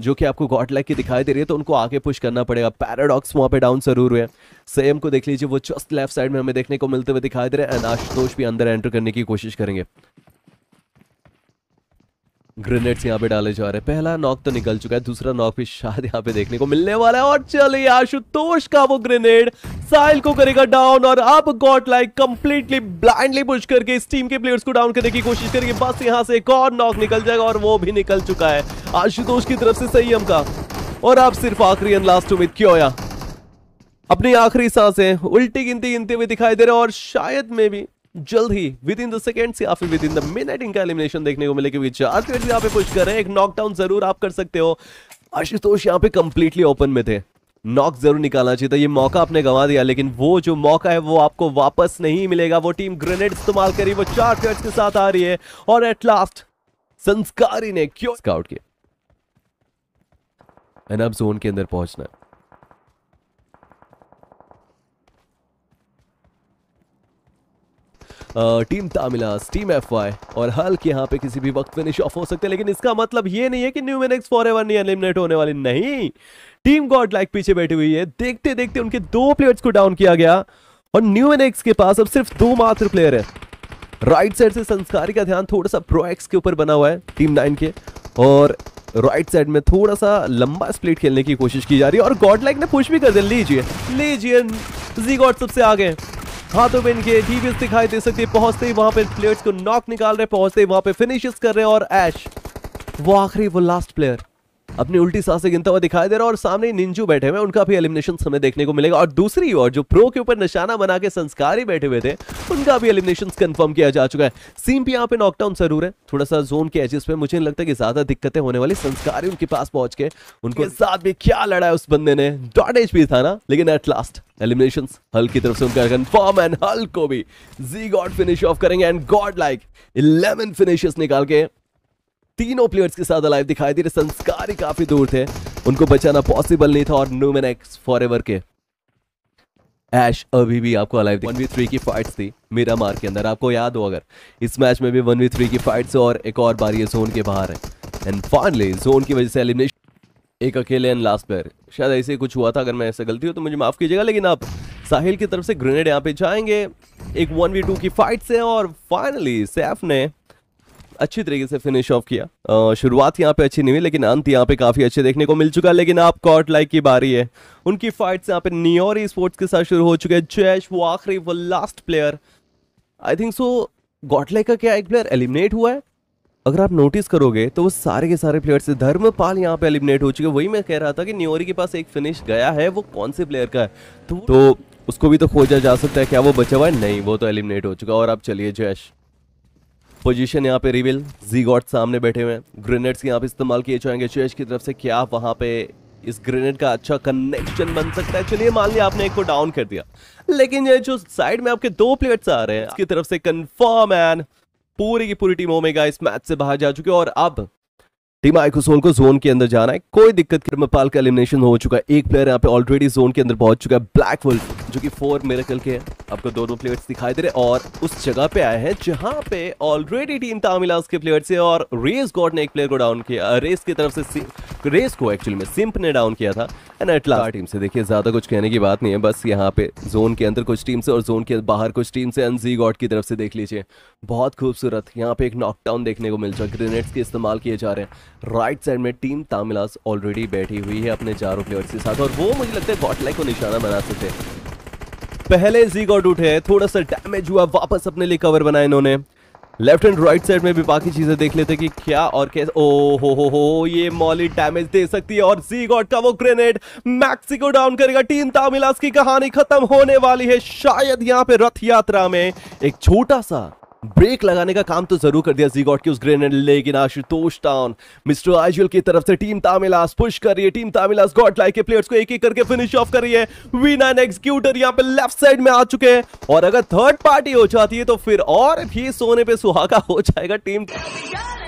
जो कि आपको गॉड लाइक की दिखाई दे रही है तो उनको आगे पुश करना पड़ेगा पैराडॉक्स वहां पे डाउन जरूर हुए सेम को देख लीजिए वो जस्ट लेफ्ट साइड में हमें देखने को मिलते हुए दिखाई दे रहे हैं आशुतोष भी अंदर एंटर करने की कोशिश करेंगे ग्रेनेड्स यहाँ पे डाले जा रहे हैं पहला नॉक तो निकल चुका है दूसरा नॉक भी शायद यहाँ पे देखने को मिलने वाला है और चलिए आशुतोष का वो ग्रेनेड साइल को करेगा डाउन और अब Godlike completely blindly push करके इस टीम के प्लेयर्स को डाउन करने की कोशिश करेगी बस यहाँ से एक और नॉक निकल जाएगा और वो भी निकल चुका है आशुतोष की तरफ से संयम का और अब सिर्फ आखिरी एंड लास्ट उम्मीद क्यों अपनी आखिरी सांसें उल्टी गिनती गिनते हुए दिखाई दे रहे और शायद में भी जल्द ही विद इन द सेकेंड्स या फिर विद इन द मिनट इनका एलिमिनेशन देखने को मिलेगी क्योंकि यहाँ पे पुश कर रहे हैं एक नॉकडाउन जरूर आप कर सकते हो आशुतोष यहाँ पे कंप्लीटली ओपन में थे नॉक जरूर निकालना चाहिए था ये मौका आपने गंवा दिया लेकिन वो जो मौका है वो आपको वापस नहीं मिलेगा वो टीम ग्रेनेड इस्तेमाल करी वो चार प्लेयर्स के साथ आ रही है और एट लास्ट संस्कारी ने क्यों स्काउट किया एंड अब जोन के अंदर पहुंचना है टीम तामिलास टीम एफ और हल्क यहाँ पे किसी भी वक्त फिनिश ऑफ हो सकते हैं लेकिन इसका मतलब ये नहीं है कि न्यू मेनेक्स फॉर एवर नहीं एलिमिनेट होने वाली नहीं टीम गॉड लाइक पीछे बैठी हुई है देखते देखते उनके दो प्लेयर्स को डाउन किया गया और न्यू मेनेक्स के पास अब सिर्फ दो मात्र प्लेयर है राइट साइड से संस्कारी का ध्यान थोड़ा सा प्रोएक्स के ऊपर बना हुआ है टीम नाइन के और राइट साइड में थोड़ा सा लंबा स्प्लिट खेलने की कोशिश की जा रही है और गॉड लाइक ने पुश भी कर दिया लीजिए लीजिए जी गॉड सबसे आगे हाथों में इनके डीवीएस दिखाई दे सकती है पहुंचते ही वहां पर प्लेयर्स को नॉक निकाल रहे पहुंचते ही वहां पर फिनिशेस कर रहे हैं और एश वो आखिरी वो लास्ट प्लेयर अपनी उल्टी सांसें गिनता हुआ दिखाई दे रहा और सामने निंजू बैठे हुए उनका भी एलिमिनेशन समय देखने को मिलेगा और दूसरी ओर जो प्रो के ऊपर निशाना बना के संस्कार ही बैठे हुए थे उनका भी एलिमिनेशन कंफर्म किया जा चुका है सीम भी यहाँ पे नॉकडाउन जरूर है थोड़ा सा जोन के एजेस पे मुझे नहीं लगता कि ज्यादा दिक्कतें होने वाली संस्कारी उनके पास पहुंच के उनके साथ भी क्या लड़ा है उस बंदे ने डॉट एच भी था ना लेकिन एट लास्ट एलिमिनेशन हल की तरफ से उनका कंफर्म एंड हल को भी जी गॉड फिनिश ऑफ करेंगे and Godlike eleven finishes निकाल के तीनों प्लेयर्स के साथ अलाइव दिखाई दे रहे संस्कार ही काफी दूर थे उनको बचाना पॉसिबल नहीं था और न्यूमैन एक्स फॉर के एश अभी भी आपको अलाइव वन वी थ्री की फाइट्स थी मेरा मार के अंदर आपको याद हो अगर इस मैच में भी वन वी थ्री की फाइट्स और एक और बार ये जोन के बाहर है एंड फाइनली जोन की वजह से एलिमिनेशन एक अकेले एंड लास्ट प्लेयर शायद ऐसे ही कुछ हुआ था अगर मैं ऐसे गलती हूँ तो मुझे माफ़ कीजिएगा लेकिन आप साहिल की तरफ से ग्रेनेड यहाँ पे जाएंगे एक वन वी टू की फाइट से और फाइनली सैफ ने अच्छी तरीके से फिनिश ऑफ किया शुरुआत यहाँ पे अच्छी नहीं हुई लेकिन अंत यहाँ पे काफ़ी अच्छे देखने को मिल चुका है लेकिन आप कॉट लाइक की बारी है उनकी फाइट्स यहाँ पे न्योरी स्पोर्ट्स के साथ शुरू हो चुके हैं जैश वो आखिरी वो last player I think so Godlike का क्या एक प्लेयर एलिमिनेट हुआ है अगर आप नोटिस करोगे तो वो सारे के सारे प्लेयर्स धर्मपाल यहाँ पे एलिमिनेट हो चुके वही मैं कह रहा था कि न्योरी के पास एक फिनिश गया है वो कौन से प्लेयर का है तो, तो, उसको भी तो खोजा जा सकता है क्या वो बचा हुआ है नहीं वो तो एलिमिनेट हो चुका और आप चलिए जैश पोजीशन यहाँ पे रिविल जी गॉड सामने बैठे हुए हैं ग्रेनेड्स यहाँ पे इस्तेमाल किए जाएंगे चेज की तरफ से क्या वहाँ पे इस ग्रेनेड का अच्छा कनेक्शन बन सकता है चलिए मान लिया आपने एक को डाउन कर दिया लेकिन ये जो साइड में आपके दो प्लेयर्स आ रहे हैं इसकी तरफ से कंफर्म एन पूरी की पूरी टीम ओमेगा इस मैच से बाहर जा चुकी है और अब टीम आइकोसोल को जोन के अंदर जाना है कोई दिक्कत मपाल का एलिमिनेशन हो चुका है एक प्लेयर यहाँ पे ऑलरेडी जोन के अंदर पहुंच चुका है ब्लैक वर्ल्ड जो कि फोर मेरेकल के हैं आपको दोनों प्लेयर्स दिखाई दे रहे और उस जगह पे आए हैं जहां पे ऑलरेडी टीम तामिलास के प्लेयर्स है और रेस गॉड ने एक प्लेयर को डाउन किया रेस की तरफ से रेस को एक्चुअली में सिंप ने डाउन किया था एंड लास्ट टीम से देखिए ज़्यादा कुछ कहने की बात नहीं है बस यहाँ पे जोन के अंदर कुछ टीम से और जोन के बाहर कुछ टीम से एनजी गॉड की तरफ से देख लीजिए बहुत खूबसूरत यहाँ पे एक नॉकडाउन देखने को मिल जाए ग्रेनेड्स के इस्तेमाल किए जा रहे हैं राइट साइड में टीम तामिलास ऑलरेडी बैठी हुई है अपने चारों प्लेयर्स के साथ और वो मुझे लगता है गॉटलाइक को निशाना बना सकते पहले जी गॉड उठे थोड़ा सा डैमेज हुआ वापस अपने लिए कवर बनाया इन्होंने लेफ्ट एंड राइट साइड में भी बाकी चीजें देख लेते कि क्या और कैसे ओ हो हो हो ये मॉली डैमेज दे सकती है और जी गॉड का वो ग्रेनेड मैक्सिको डाउन करेगा टीम तामिलास की कहानी खत्म होने वाली है शायद यहाँ पे रथ यात्रा में एक छोटा सा ब्रेक लगाने का काम तो जरूर कर दिया जी गॉट की उस ग्रेनेड लेकिन आशुतोष टाउन मिस्टर आइजल की तरफ से टीम तामिलास पुश कर रही है टीम तामिलास गॉट लाइक के प्लेयर्स को एक एक करके फिनिश ऑफ कर रही है वी नाइन एक्सिक्यूटर यहाँ पे लेफ्ट साइड में आ चुके हैं और अगर थर्ड पार्टी हो जाती है तो फिर और भी सोने पे सुहागा हो जाएगा टीम